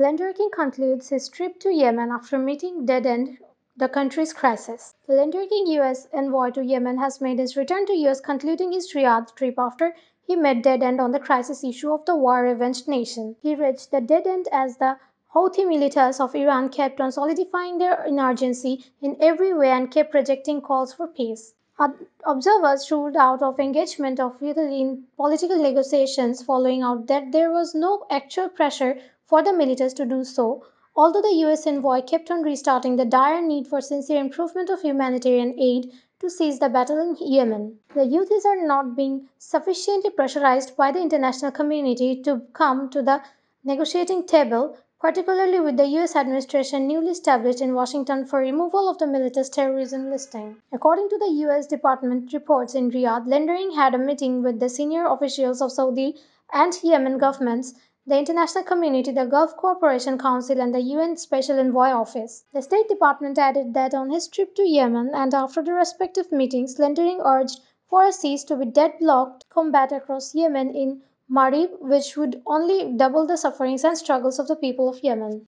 Lenderking concludes his trip to Yemen after meeting Dead End, the country's crisis. The U.S. envoy to Yemen has made his return to U.S., concluding his Riyadh trip after he met Dead End on the crisis issue of the war revenged nation. He reached the Dead End as the Houthi militias of Iran kept on solidifying their insurgency in every way and kept rejecting calls for peace. Observers ruled out of engagement of Italy in political negotiations, following out that there was no actual pressure for the militas to do so, although the US envoy kept on restarting the dire need for sincere improvement of humanitarian aid to cease the battle in Yemen. The Houthis are not being sufficiently pressurized by the international community to come to the negotiating table, particularly with the US administration newly established in Washington for removal of the militas terrorism listing. According to the US Department reports in Riyadh, Lendering had a meeting with the senior officials of Saudi and Yemen governments the international community, the Gulf Cooperation Council, and the UN Special Envoy Office. The State Department added that on his trip to Yemen and after the respective meetings, Lendering urged for a cease to be deadlocked combat across Yemen in Marib, which would only double the sufferings and struggles of the people of Yemen.